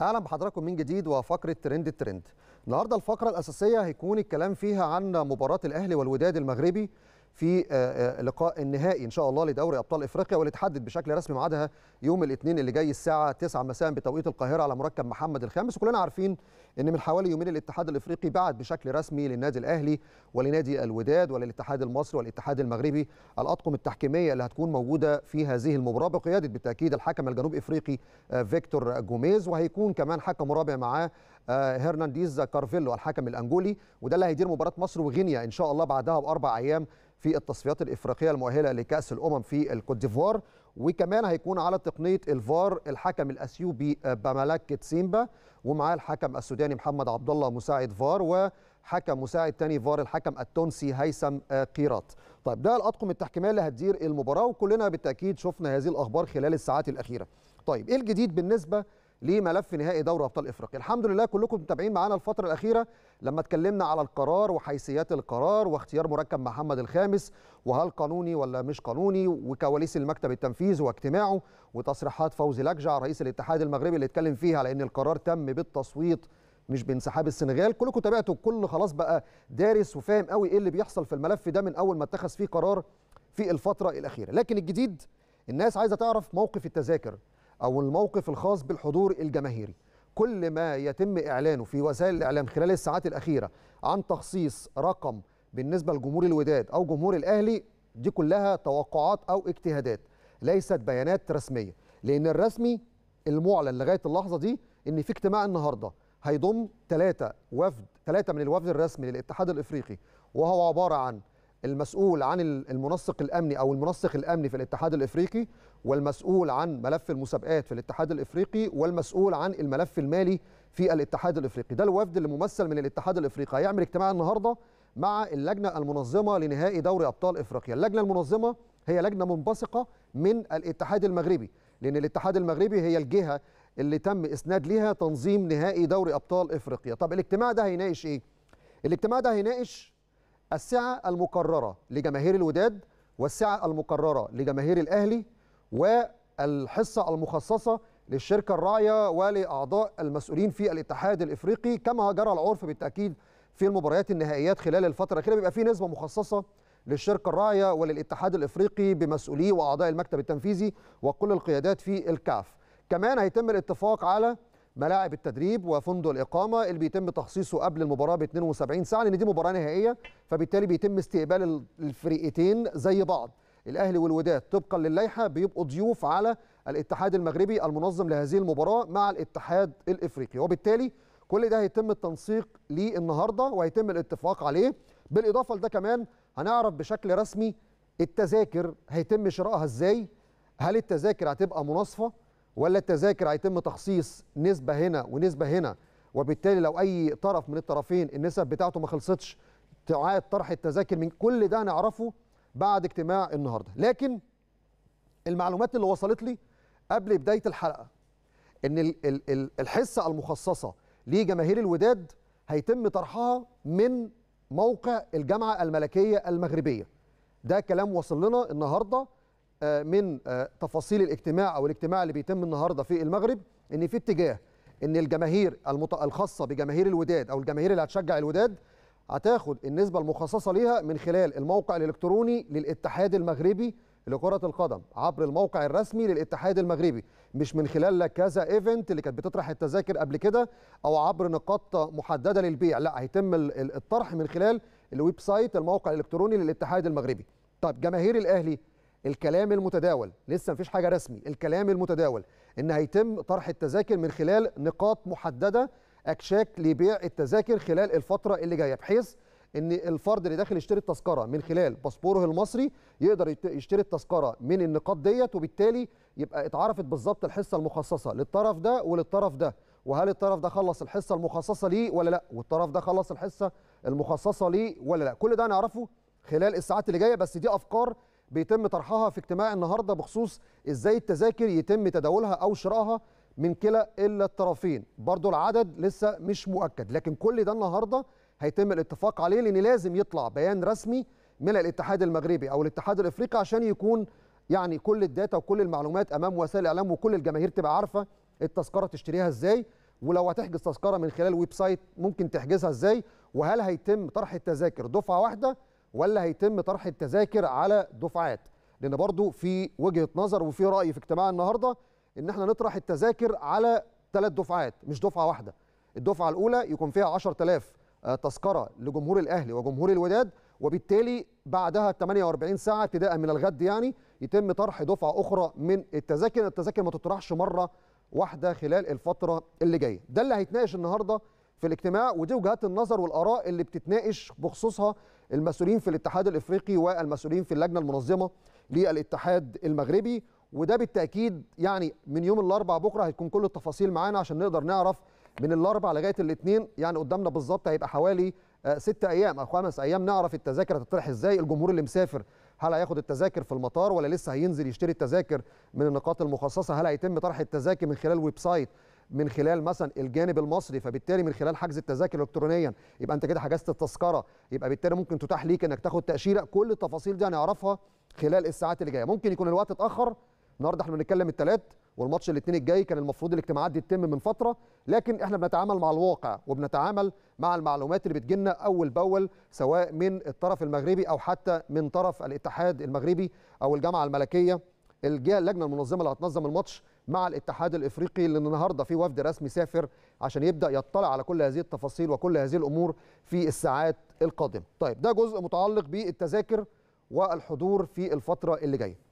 اهلا بحضراتكم من جديد وفقره ترند الترند النهارده الفقره الاساسيه هيكون الكلام فيها عن مباراه الاهلي والوداد المغربي في آه، آه، لقاء النهائي ان شاء الله لدوري ابطال افريقيا واللي اتحدد بشكل رسمي ميعادها يوم الاثنين اللي جاي الساعه 9 مساء بتوقيت القاهره على مركب محمد الخامس وكلنا عارفين ان من حوالي يومين الاتحاد الافريقي بعت بشكل رسمي للنادي الاهلي ولنادي الوداد وللاتحاد المصري والاتحاد المغربي الاطقم التحكيميه اللي هتكون موجوده في هذه المباراه بقياده بالتاكيد الحكم الجنوب افريقي آه، فيكتور جوميز وهيكون كمان حكم رابع معاه آه، هرنانديز كارفيلو الحكم الانجولي وده اللي هيدير مباراه مصر وغينيا ان شاء الله بعدها باربع ايام في التصفيات الافريقيه المؤهله لكاس الامم في الكوت ديفوار وكمان هيكون على تقنيه الفار الحكم الاثيوبي آه، باملاك تسيمبا ومعاه الحكم السوداني محمد عبد الله مساعد فار و حكم مساعد تاني فار الحكم التونسي هيثم آه، قيراط طيب ده الاطقم التحكيميه اللي هتدير المباراه وكلنا بالتاكيد شفنا هذه الاخبار خلال الساعات الاخيره طيب ايه الجديد بالنسبه لملف نهائي دوري ابطال افريقيا الحمد لله كلكم متابعين معانا الفتره الاخيره لما اتكلمنا على القرار وحيثيات القرار واختيار مركب محمد الخامس وهل قانوني ولا مش قانوني وكواليس المكتب التنفيذي واجتماعه وتصريحات فوزي لجع رئيس الاتحاد المغربي اللي اتكلم فيها على ان القرار تم بالتصويت مش بانسحاب السنغال كلكم تابعتوا الكل خلاص بقى دارس وفاهم قوي ايه اللي بيحصل في الملف ده من اول ما اتخذ فيه قرار في الفتره الاخيره لكن الجديد الناس عايزه تعرف موقف التذاكر او الموقف الخاص بالحضور الجماهيري كل ما يتم اعلانه في وسائل الاعلام خلال الساعات الاخيره عن تخصيص رقم بالنسبه لجمهور الوداد او جمهور الاهلي دي كلها توقعات او اجتهادات ليست بيانات رسميه لان الرسمي المعلن لغايه اللحظه دي ان في اجتماع النهارده هيضم ثلاثه وفد ثلاثه من الوفد الرسمي للاتحاد الافريقي وهو عباره عن المسؤول عن المنسق الامني او المنسق الامني في الاتحاد الافريقي والمسؤول عن ملف المسابقات في الاتحاد الافريقي والمسؤول عن الملف المالي في الاتحاد الافريقي ده الوفد اللي ممثل من الاتحاد الافريقي هيعمل اجتماع النهارده مع اللجنه المنظمه لنهائي دوري ابطال افريقيا اللجنه المنظمه هي لجنه منبثقه من الاتحاد المغربي لان الاتحاد المغربي هي الجهه اللي تم اسناد ليها تنظيم نهائي دوري ابطال افريقيا طب الاجتماع ده هيناقش ايه الاجتماع ده هيناقش السعة المقررة لجماهير الوداد والسعة المقررة لجماهير الأهلي والحصة المخصصة للشركة الراعية ولأعضاء المسؤولين في الاتحاد الإفريقي كما جرى العرف بالتأكيد في المباريات النهائيات خلال الفترة الأخيرة بيبقى في نسبة مخصصة للشركة الراعية وللاتحاد الإفريقي بمسؤوليه وأعضاء المكتب التنفيذي وكل القيادات في الكاف كمان هيتم الاتفاق على ملاعب التدريب وفندق الاقامه اللي بيتم تخصيصه قبل المباراه ب 72 ساعه لان دي مباراه نهائيه فبالتالي بيتم استقبال الفريقتين زي بعض الاهلي والوداد طبقا للائحه بيبقوا ضيوف على الاتحاد المغربي المنظم لهذه المباراه مع الاتحاد الافريقي وبالتالي كل ده هيتم التنسيق ليه النهارده وهيتم الاتفاق عليه بالاضافه لده كمان هنعرف بشكل رسمي التذاكر هيتم شرائها ازاي هل التذاكر هتبقى مناصفه ولا التذاكر هيتم تخصيص نسبه هنا ونسبه هنا وبالتالي لو اي طرف من الطرفين النسب بتاعته ما خلصتش تعاد طرح التذاكر من كل ده نعرفه بعد اجتماع النهارده لكن المعلومات اللي وصلت لي قبل بدايه الحلقه ان الحصه المخصصه لجماهير الوداد هيتم طرحها من موقع الجامعه الملكيه المغربيه ده كلام وصل لنا النهارده آه، من آه، تفاصيل الاجتماع او الاجتماع اللي بيتم النهارده في المغرب ان في اتجاه ان الجماهير الخاصه بجماهير الوداد او الجماهير اللي هتشجع الوداد هتاخد النسبه المخصصه ليها من خلال الموقع الالكتروني للاتحاد المغربي لكره القدم عبر الموقع الرسمي للاتحاد المغربي مش من خلال كذا ايفنت اللي كانت بتطرح التذاكر قبل كده او عبر نقاط محدده للبيع لا هيتم الطرح من خلال الويب سايت الموقع الالكتروني للاتحاد المغربي طب جماهير الاهلي الكلام المتداول لسه مفيش حاجه رسمي الكلام المتداول ان هيتم طرح التذاكر من خلال نقاط محدده اكشاك لبيع التذاكر خلال الفتره اللي جايه بحيث ان الفرد اللي داخل يشتري التذكره من خلال باسبوره المصري يقدر يشتري التذكره من النقاط ديت وبالتالي يبقى اتعرفت بالظبط الحصه المخصصه للطرف ده وللطرف ده وهل الطرف ده خلص الحصه المخصصه ليه ولا لا والطرف ده خلص الحصه المخصصه ليه ولا لا كل ده هنعرفه خلال الساعات اللي جايه بس دي افكار بيتم طرحها في اجتماع النهارده بخصوص ازاي التذاكر يتم تداولها او شرائها من كلا الا الطرفين برضو العدد لسه مش مؤكد لكن كل ده النهارده هيتم الاتفاق عليه لان لازم يطلع بيان رسمي من الاتحاد المغربي او الاتحاد الافريقي عشان يكون يعني كل الداتا وكل المعلومات امام وسائل الاعلام وكل الجماهير تبقى عارفه التذكره تشتريها ازاي ولو هتحجز تذكره من خلال ويب سايت ممكن تحجزها ازاي وهل هيتم طرح التذاكر دفعه واحده ولا هيتم طرح التذاكر على دفعات لان برضو في وجهه نظر وفي راي في اجتماع النهارده ان احنا نطرح التذاكر على ثلاث دفعات مش دفعه واحده الدفعه الاولى يكون فيها 10000 آه، تذكره لجمهور الاهلي وجمهور الوداد وبالتالي بعدها 48 ساعه ابتداء من الغد يعني يتم طرح دفعه اخرى من التذاكر التذاكر ما تطرحش مره واحده خلال الفتره اللي جايه ده اللي هيتناقش النهارده في الاجتماع ودي وجهات النظر والاراء اللي بتتناقش بخصوصها المسؤولين في الاتحاد الافريقي والمسؤولين في اللجنه المنظمه للاتحاد المغربي وده بالتاكيد يعني من يوم الاربع بكره هتكون كل التفاصيل معانا عشان نقدر نعرف من الاربع لغايه الاثنين يعني قدامنا بالظبط هيبقى حوالي آه، ست ايام او خمس ايام نعرف التذاكر هتطرح ازاي الجمهور اللي مسافر هل هياخد التذاكر في المطار ولا لسه هينزل يشتري التذاكر من النقاط المخصصه هل هيتم طرح التذاكر من خلال ويب سايت من خلال مثلا الجانب المصري فبالتالي من خلال حجز التذاكر الكترونيا يبقى انت كده حجزت التذكره يبقى بالتالي ممكن تتاح ليك انك تاخد تاشيره كل التفاصيل دي هنعرفها خلال الساعات اللي جايه ممكن يكون الوقت اتاخر النهارده احنا بنتكلم الثلاث والماتش الاثنين الجاي كان المفروض الاجتماعات دي تتم من فتره لكن احنا بنتعامل مع الواقع وبنتعامل مع المعلومات اللي بتجينا اول باول سواء من الطرف المغربي او حتى من طرف الاتحاد المغربي او الجامعه الملكيه الجهه اللجنه المنظمه اللي هتنظم الماتش مع الاتحاد الافريقي لان النهارده في وفد رسمي سافر عشان يبدا يطلع على كل هذه التفاصيل وكل هذه الامور في الساعات القادمه. طيب ده جزء متعلق بالتذاكر والحضور في الفتره اللي جايه.